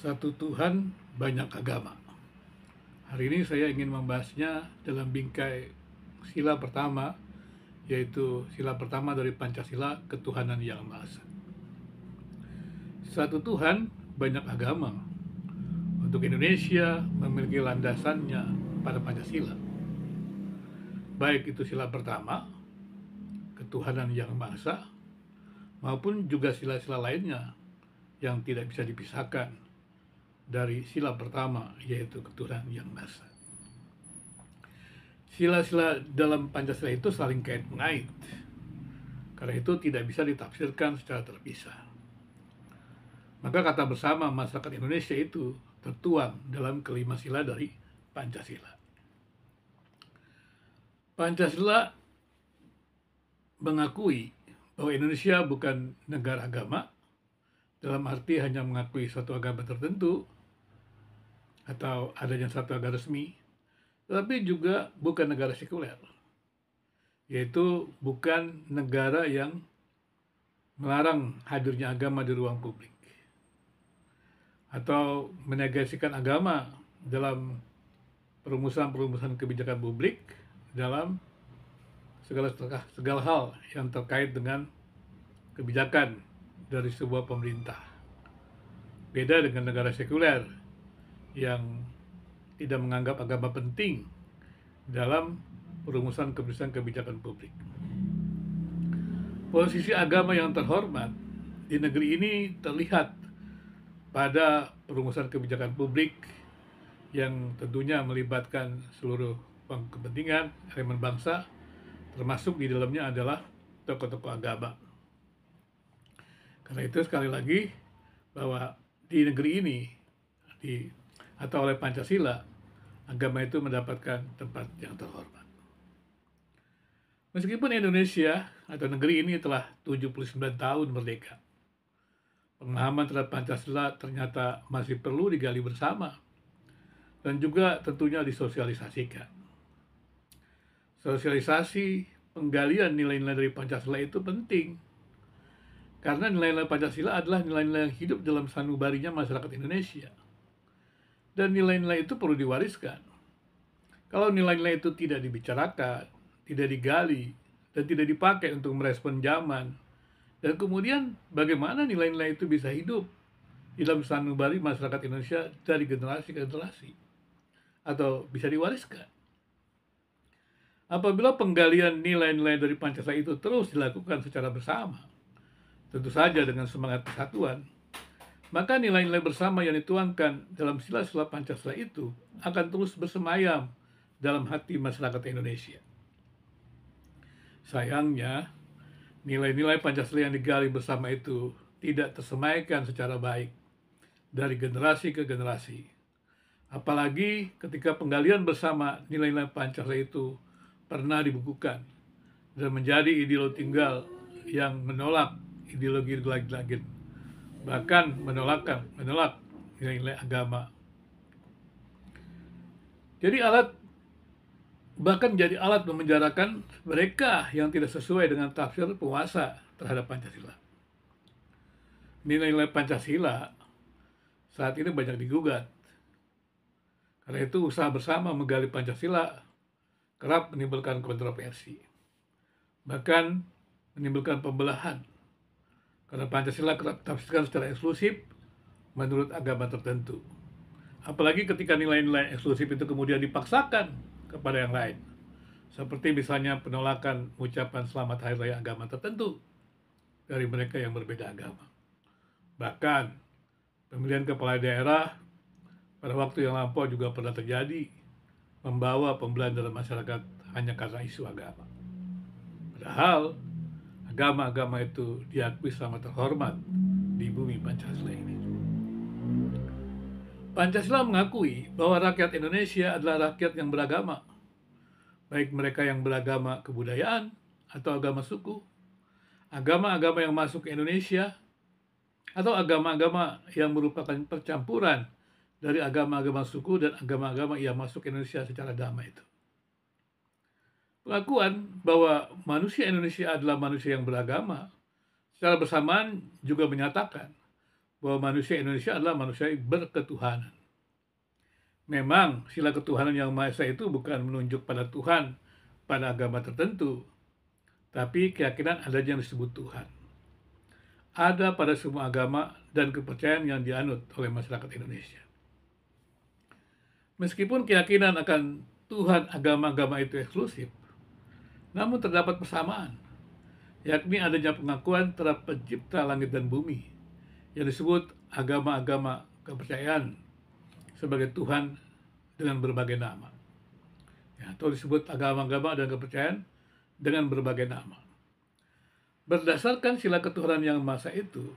Satu Tuhan, banyak agama. Hari ini saya ingin membahasnya dalam bingkai sila pertama, yaitu sila pertama dari Pancasila, Ketuhanan Yang Maha Esa. Satu Tuhan, banyak agama. Untuk Indonesia memiliki landasannya pada Pancasila. Baik itu sila pertama, Ketuhanan Yang Maha Esa, maupun juga sila-sila lainnya yang tidak bisa dipisahkan dari sila pertama, yaitu keturunan yang masa. Sila-sila dalam Pancasila itu saling kait mengait. Karena itu tidak bisa ditafsirkan secara terpisah. Maka kata bersama masyarakat Indonesia itu tertuang dalam kelima sila dari Pancasila. Pancasila mengakui bahwa Indonesia bukan negara agama, dalam arti hanya mengakui suatu agama tertentu, atau adanya satu negara resmi, tetapi juga bukan negara sekuler, yaitu bukan negara yang melarang hadirnya agama di ruang publik atau menegasikan agama dalam perumusan-perumusan kebijakan publik dalam segala segala hal yang terkait dengan kebijakan dari sebuah pemerintah. Beda dengan negara sekuler yang tidak menganggap agama penting dalam perumusan keputusan kebijakan publik. Posisi agama yang terhormat di negeri ini terlihat pada perumusan kebijakan publik yang tentunya melibatkan seluruh kepentingan elemen bangsa termasuk di dalamnya adalah tokoh-tokoh agama. Karena itu sekali lagi bahwa di negeri ini di atau oleh Pancasila, agama itu mendapatkan tempat yang terhormat. Meskipun Indonesia atau negeri ini telah 79 tahun merdeka, pemahaman terhadap Pancasila ternyata masih perlu digali bersama dan juga tentunya disosialisasikan. Sosialisasi penggalian nilai-nilai dari Pancasila itu penting karena nilai-nilai Pancasila adalah nilai-nilai yang hidup dalam sanubarinya masyarakat Indonesia. Dan nilai-nilai itu perlu diwariskan. Kalau nilai-nilai itu tidak dibicarakan, tidak digali, dan tidak dipakai untuk merespon zaman, dan kemudian bagaimana nilai-nilai itu bisa hidup di dalam sanubari masyarakat Indonesia dari generasi ke generasi, atau bisa diwariskan. Apabila penggalian nilai-nilai dari Pancasila itu terus dilakukan secara bersama, tentu saja dengan semangat persatuan, maka nilai-nilai bersama yang dituangkan dalam sila-sila Pancasila itu akan terus bersemayam dalam hati masyarakat Indonesia. Sayangnya, nilai-nilai Pancasila yang digali bersama itu tidak tersemaikan secara baik dari generasi ke generasi. Apalagi ketika penggalian bersama nilai-nilai Pancasila itu pernah dibukukan dan menjadi ideologi tinggal yang menolak ideologi lagi-lagi. lain bahkan menolakkan menolak nilai-nilai agama. Jadi alat bahkan jadi alat memenjarakan mereka yang tidak sesuai dengan tafsir penguasa terhadap Pancasila. Nilai-nilai Pancasila saat ini banyak digugat. Karena itu usaha bersama menggali Pancasila kerap menimbulkan kontroversi. Bahkan menimbulkan pembelahan karena Pancasila kerap ditafsirkan secara eksklusif menurut agama tertentu. Apalagi ketika nilai-nilai eksklusif itu kemudian dipaksakan kepada yang lain. Seperti misalnya penolakan ucapan selamat hari raya agama tertentu dari mereka yang berbeda agama. Bahkan, pemilihan kepala daerah pada waktu yang lampau juga pernah terjadi membawa pembelahan dalam masyarakat hanya karena isu agama. Padahal, agama-agama itu diakui sama terhormat di bumi Pancasila ini. Pancasila mengakui bahwa rakyat Indonesia adalah rakyat yang beragama, baik mereka yang beragama kebudayaan atau agama suku, agama-agama yang masuk ke Indonesia, atau agama-agama yang merupakan percampuran dari agama-agama suku dan agama-agama yang masuk ke Indonesia secara damai itu. Pengakuan bahwa manusia Indonesia adalah manusia yang beragama secara bersamaan juga menyatakan bahwa manusia Indonesia adalah manusia yang berketuhanan. Memang sila ketuhanan yang Maha Esa itu bukan menunjuk pada Tuhan pada agama tertentu, tapi keyakinan ada yang disebut Tuhan. Ada pada semua agama dan kepercayaan yang dianut oleh masyarakat Indonesia. Meskipun keyakinan akan Tuhan agama-agama itu eksklusif, namun terdapat persamaan, yakni adanya pengakuan terhadap pencipta langit dan bumi, yang disebut agama-agama kepercayaan sebagai Tuhan dengan berbagai nama. Ya, atau disebut agama-agama dan kepercayaan dengan berbagai nama. Berdasarkan sila ketuhanan yang masa itu,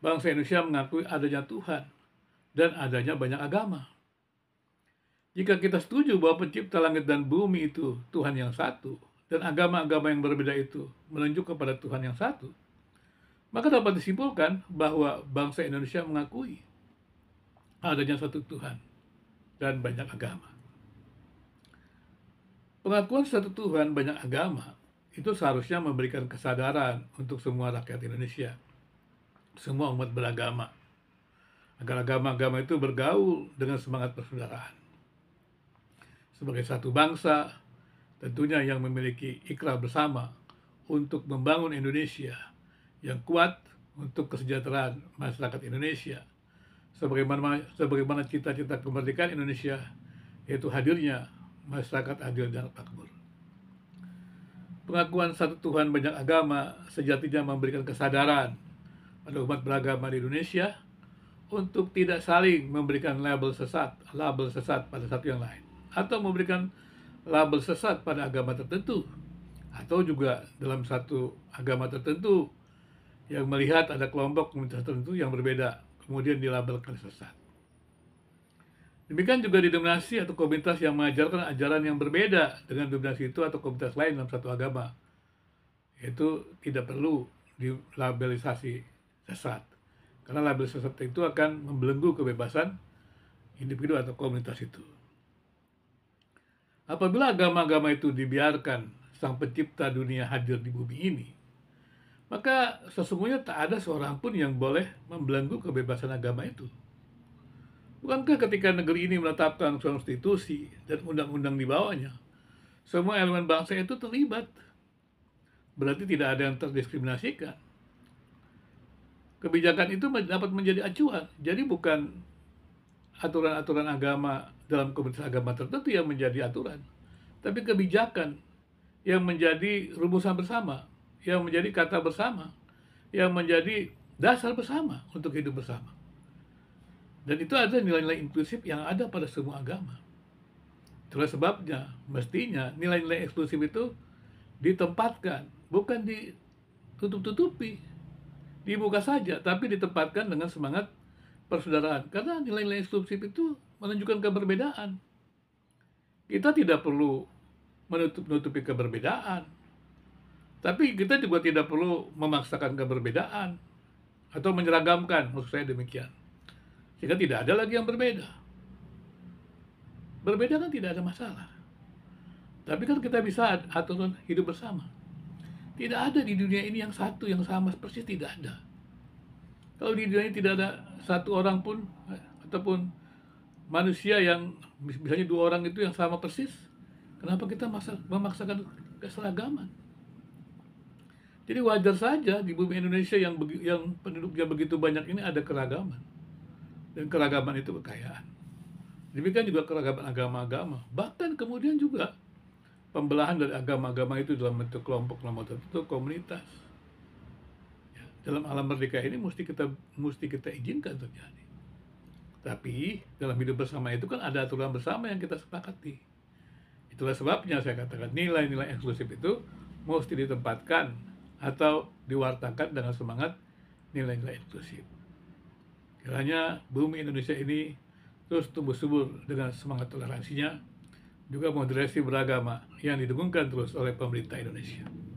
bangsa Indonesia mengakui adanya Tuhan dan adanya banyak agama. Jika kita setuju bahwa pencipta langit dan bumi itu Tuhan yang satu, dan agama-agama yang berbeda itu menunjuk kepada Tuhan yang satu, maka dapat disimpulkan bahwa bangsa Indonesia mengakui adanya satu Tuhan dan banyak agama. Pengakuan satu Tuhan banyak agama itu seharusnya memberikan kesadaran untuk semua rakyat Indonesia, semua umat beragama, agar agama-agama itu bergaul dengan semangat persaudaraan. Sebagai satu bangsa, tentunya yang memiliki ikrar bersama untuk membangun Indonesia yang kuat untuk kesejahteraan masyarakat Indonesia. Sebagaimana sebagaimana cita-cita kemerdekaan Indonesia yaitu hadirnya masyarakat adil dan makmur. Pengakuan satu Tuhan banyak agama sejatinya memberikan kesadaran pada umat beragama di Indonesia untuk tidak saling memberikan label sesat, label sesat pada satu yang lain atau memberikan label sesat pada agama tertentu atau juga dalam satu agama tertentu yang melihat ada kelompok komunitas tertentu yang berbeda kemudian dilabelkan sesat. Demikian juga di dominasi atau komunitas yang mengajarkan ajaran yang berbeda dengan dominasi itu atau komunitas lain dalam satu agama. Itu tidak perlu dilabelisasi sesat. Karena label sesat itu akan membelenggu kebebasan individu atau komunitas itu. Apabila agama-agama itu dibiarkan sang pencipta dunia hadir di bumi ini, maka sesungguhnya tak ada seorang pun yang boleh membelenggu kebebasan agama itu. Bukankah ketika negeri ini menetapkan konstitusi dan undang-undang di bawahnya, semua elemen bangsa itu terlibat? Berarti tidak ada yang terdiskriminasikan. Kebijakan itu dapat menjadi acuan, jadi bukan aturan-aturan agama dalam komunitas agama tertentu yang menjadi aturan, tapi kebijakan yang menjadi rumusan bersama, yang menjadi kata bersama, yang menjadi dasar bersama untuk hidup bersama. Dan itu ada nilai-nilai inklusif yang ada pada semua agama. Itulah sebabnya, mestinya nilai-nilai eksklusif itu ditempatkan, bukan ditutup-tutupi, dibuka saja, tapi ditempatkan dengan semangat persaudaraan karena nilai-nilai instruktif itu menunjukkan keberbedaan kita tidak perlu menutup-nutupi keberbedaan tapi kita juga tidak perlu memaksakan keberbedaan atau menyeragamkan maksud saya demikian sehingga tidak ada lagi yang berbeda berbeda kan tidak ada masalah tapi kan kita bisa atur hidup bersama tidak ada di dunia ini yang satu yang sama persis tidak ada kalau di dunia ini tidak ada satu orang pun ataupun manusia yang misalnya dua orang itu yang sama persis, kenapa kita memaksakan keseragaman? Jadi wajar saja di bumi Indonesia yang yang penduduknya begitu banyak ini ada keragaman. Dan keragaman itu kekayaan. Demikian juga keragaman agama-agama. Bahkan kemudian juga pembelahan dari agama-agama itu dalam bentuk kelompok, kelompok tertentu, komunitas dalam alam merdeka ini mesti kita mesti kita izinkan terjadi. Tapi dalam hidup bersama itu kan ada aturan bersama yang kita sepakati. Itulah sebabnya saya katakan nilai-nilai eksklusif itu mesti ditempatkan atau diwartakan dengan semangat nilai-nilai eksklusif. Kiranya bumi Indonesia ini terus tumbuh subur dengan semangat toleransinya, juga moderasi beragama yang didukungkan terus oleh pemerintah Indonesia.